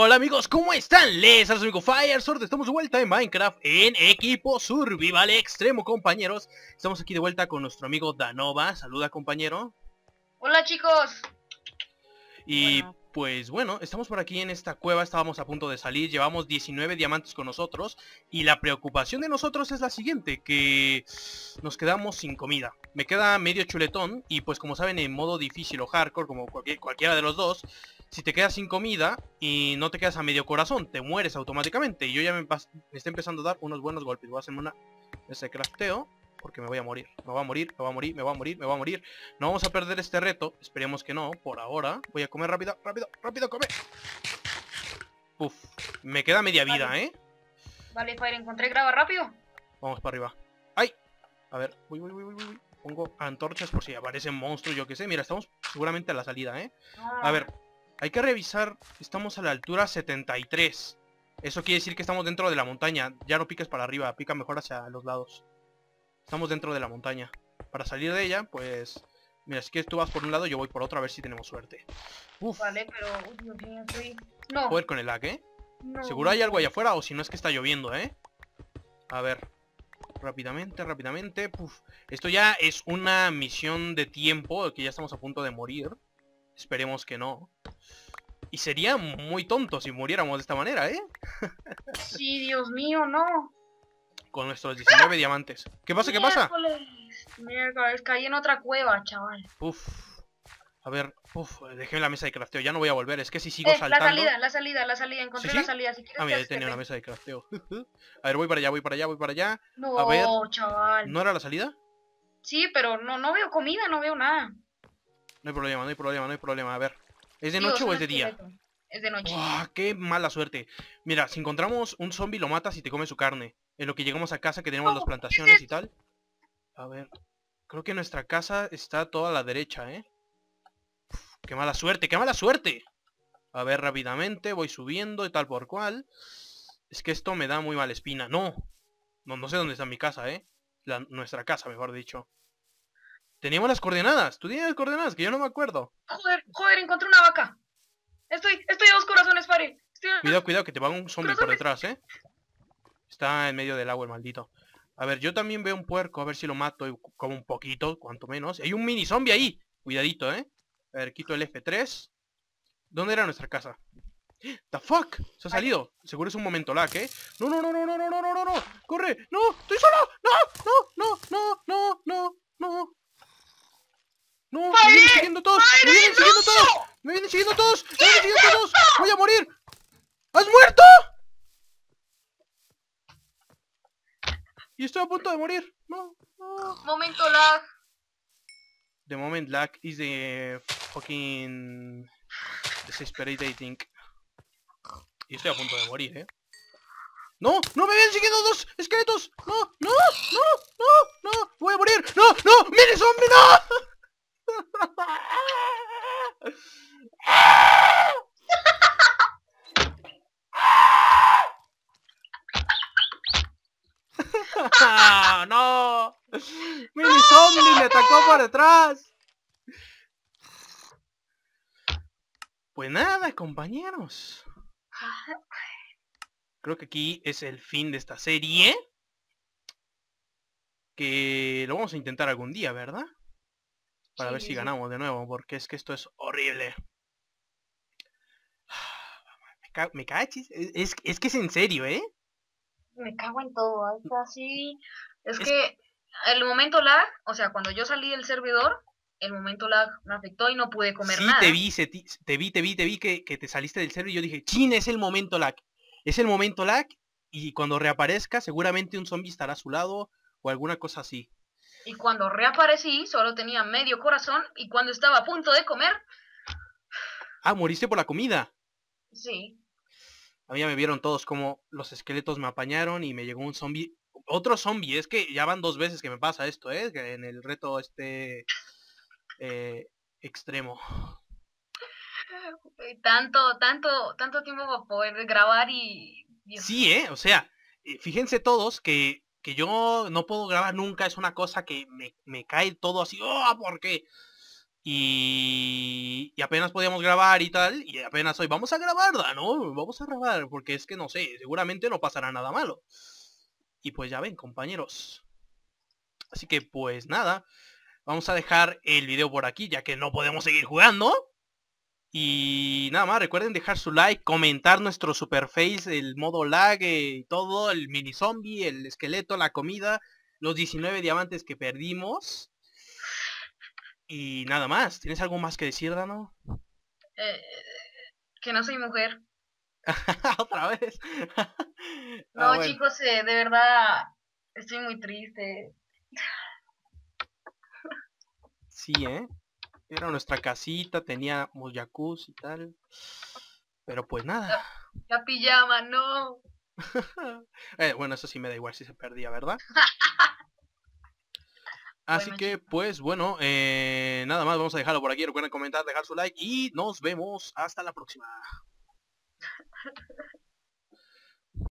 Hola amigos, ¿cómo están? Les saludo amigo Firesword, estamos de vuelta en Minecraft en equipo survival extremo, compañeros Estamos aquí de vuelta con nuestro amigo Danova, saluda compañero Hola chicos Y pues bueno, estamos por aquí en esta cueva, estábamos a punto de salir, llevamos 19 diamantes con nosotros Y la preocupación de nosotros es la siguiente, que nos quedamos sin comida Me queda medio chuletón y pues como saben en modo difícil o hardcore, como cualquiera de los dos si te quedas sin comida y no te quedas a medio corazón, te mueres automáticamente. Y yo ya me, está empezando a dar unos buenos golpes. Voy a hacerme ese crafteo porque me voy a morir. Me voy a morir, me voy a morir, me voy a morir, me voy a morir. No vamos a perder este reto. Esperemos que no, por ahora. Voy a comer rápido, rápido, rápido, come. Uf, me queda media vida, ¿eh? Vale, Fire, encontré grava rápido. Vamos para arriba. ¡Ay! A ver, uy, uy, uy, uy, Pongo antorchas por si aparecen monstruos, yo qué sé. Mira, estamos seguramente a la salida, ¿eh? Ah. A ver, hay que revisar. Estamos a la altura 73. Eso quiere decir que estamos dentro de la montaña. Ya no piques para arriba, pica mejor hacia los lados. Estamos dentro de la montaña. Para salir de ella, pues... Mira, si que tú vas por un lado, yo voy por otro, a ver si tenemos suerte. Uf. pero... no, Joder con el lag, ¿eh? Seguro hay algo allá afuera, o si no es que está lloviendo, ¿eh? A ver. Rápidamente, rápidamente. Puf. Esto ya es una misión de tiempo, que ya estamos a punto de morir. Esperemos que no. Y sería muy tonto si muriéramos de esta manera, ¿eh? sí, Dios mío, no. Con nuestros 19 diamantes. ¿Qué pasa? ¿Qué pasa? Miércoles, caí en otra cueva, chaval. Uf. A ver, uf, dejé la mesa de crafteo, ya no voy a volver, es que si sigo saliendo. Eh, saltando... La salida, la salida, la salida, encontré la salida, si quieres... Ah, mira, he tenido la mesa de crafteo. a ver, voy para allá, voy para allá, voy para allá. No, chaval. ¿No era la salida? Sí, pero no, no veo comida, no veo nada. No hay problema, no hay problema, no hay problema, a ver. ¿Es de noche o es de día? Es de noche. ¡Qué mala suerte! Mira, si encontramos un zombie lo matas y te come su carne. En lo que llegamos a casa que tenemos las plantaciones y tal. A ver. Creo que nuestra casa está toda a la derecha, ¿eh? ¡Qué mala suerte! ¡Qué mala suerte! A ver, rápidamente. Voy subiendo y tal por cual. Es que esto me da muy mala espina. ¡No! No, no sé dónde está mi casa, ¿eh? nuestra casa, mejor dicho. Teníamos las coordenadas. Tú tienes las coordenadas, que yo no me acuerdo. Joder, joder, encontré una vaca. Estoy, estoy a dos corazones, pare. Cuidado, cuidado, que te va un zombie por detrás, eh. Está en medio del agua el maldito. A ver, yo también veo un puerco, a ver si lo mato como un poquito, cuanto menos. Hay un mini zombie ahí. Cuidadito, eh. A ver, quito el F3. ¿Dónde era nuestra casa? The fuck? Se ha salido. Seguro es un momento lag, ¿eh? No, no, no, no, no, no, no, no, no, no. Corre. No, estoy solo. No, no, no. vienen siguiendo todos! ¡Me vienen siguiendo todos! ¡Me vienen siguiendo todos! ¡Me vienen siguiendo todos! ¡Voy a morir! ¡Has muerto! Y estoy a punto de morir. No, no. Momento lag. The moment lag is the fucking desesperate I Y estoy a punto de morir, eh. ¡No! ¡No me vienen siguiendo dos esqueletos! ¡No! ¡No! ¡No! ¡No! ¡No! ¡Voy a morir! ¡No! ¡No! ¡Mire, hombre! ¡No! Ah, ¡No! ¡Mini Zombie me atacó por detrás! Pues nada, compañeros. Creo que aquí es el fin de esta serie. Que lo vamos a intentar algún día, ¿verdad? para ver si ganamos de nuevo, porque es que esto es horrible. Me, e-, es, que es en serio, ¿eh? Me cago en todo, es así... Es, que el momento lag, o sea, cuando yo salí del servidor, el momento lag me afectó y no pude comer nada. Te vi, te vi, te vi, te vi que, que te saliste del servidor y yo dije, chin, es el momento lag. Es el momento lag y cuando reaparezca seguramente un zombie estará a su lado o alguna cosa así. Y cuando reaparecí, solo tenía medio corazón y cuando estaba a punto de comer... Ah, moriste por la comida. Sí. A mí ya me vieron todos como los esqueletos me apañaron y me llegó un zombie. Otro zombie, es que ya van dos veces que me pasa esto, ¿eh? En el reto este eh, extremo. Tanto, tanto, tanto tiempo para poder grabar y... Sí, ¿eh? O sea, eh, fíjense todos que que yo no puedo grabar nunca es una cosa que me, cae todo así, ¡oh! ¿Por qué? Y, y, apenas podíamos grabar y tal, y apenas hoy, vamos a grabar, ¿no? Vamos a grabar, porque es que no sé, seguramente no pasará nada malo. Y pues ya ven, compañeros. Así que pues nada, vamos a dejar el video por aquí, ya que no podemos seguir jugando. Y nada más, recuerden dejar su like, comentar nuestro super face, el modo lag, eh, y todo, el mini zombie, el esqueleto, la comida, los 19 diamantes que perdimos. Y nada más, ¿tienes algo más que decir, Dano? Eh, que no soy mujer. Otra vez. Ah, no, chicos, eh, de verdad estoy muy triste. sí, ¿eh? Era nuestra casita, teníamos jacuzzi y tal. Pero pues nada. La, pijama, no. Eh, bueno, eso sí me da igual si se perdía, ¿verdad? Así que pues bueno, eh, nada más vamos a dejarlo por aquí. Recuerden comentar, dejar su like y nos vemos hasta la próxima.